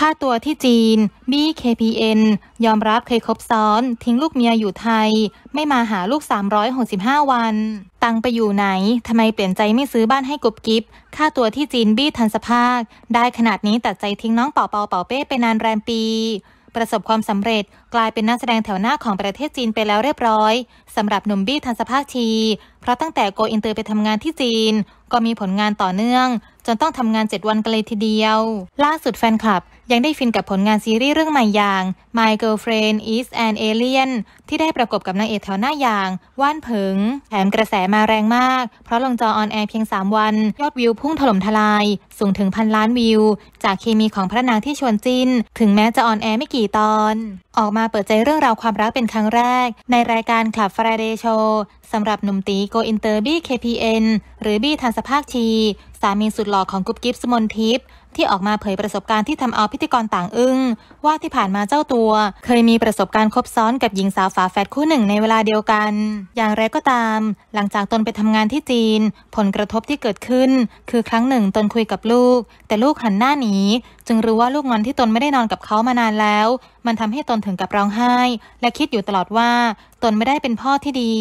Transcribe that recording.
ค่าตัวที่จีนบี้ KPN ยอมรับเคยคบซ้อนทิ้งลูกเมียอยู่ไทย ไม่มาหาลูก 365 วัน ตังไปอยู่ไหนทำไมเปลี่ยนใจไม่ซื้อบ้านให้กุบกิฟค่าตัวที่จีนบี้ทันสภาค ได้ขนาดนี้ตัดใจทิ้งน้องเป่าเป่าเป่าเป้ไปนานแรมปี ประสบความสำเร็จกลายเป็นนักแสดงแถวหน้าของประเทศจีนไปแล้วเรียบร้อยสำหรับหนุ่มบี้ทันสภาคชีเพราะตั้งแต่โกอินเตอร์ไปทำงานที่จีน ก็มีผลงานต่อเนื่องจนต้องทำงาน 7 วันกันเลยทีเดียว ล่าสุดแฟนคลับ ยังได้ฟินกับผลงานซีรีส์เรื่องใหม่อย่าง My Girlfriend Is an Alien ที่ได้ประกบกับนางเอกแถวหน้าอย่าง ว่านผึงแถมกระแสมาแรงมาก เพราะลงจอออนแอร์เพียง 3 วัน ยอดวิวพุ่งถล่มทลาย สูงถึงพันล้านวิว จากเคมีของพระนางที่ชวนจิน ถึงแม้จะออนแอร์ไม่กี่ตอน ออกมาเปิดใจเรื่องราวความรักเป็นครั้งแรก ในรายการคลับฟราเดโชสำหรับหนุ่มตีโกอินเตอร์บี้ KPN หรือบี้ทันสภาคชีามีสุดหล่อของกุ๊บกิ๊บสมนทิพย์ที่ออกมาเผยประสบการณ์ที่ทำเอาพิธีกรต่างอึง้งว่าที่ผ่านมาเจ้าตัวเคยมีประสบการณ์คบซ้อนกับหญิงสาวฝาแฝดคู่หนึ่งในเวลาเดียวกัน อย่างไรก็ตามหลังจากตนไปทำงานที่จีนผลกระทบที่เกิดขึ้น คือครั้งหนึ่ง ตนคุยกับลูก แต่ลูกหันหน้าหนีจึงรู้ว่าลูกงอนที่ตนไม่ได้นอนกับเขามานานแล้ว มันทำให้ตนถึงกับร้องไห้ และคิดอยู่ตลอดว่าตนไม่ได้เป็นพ่อที่ดี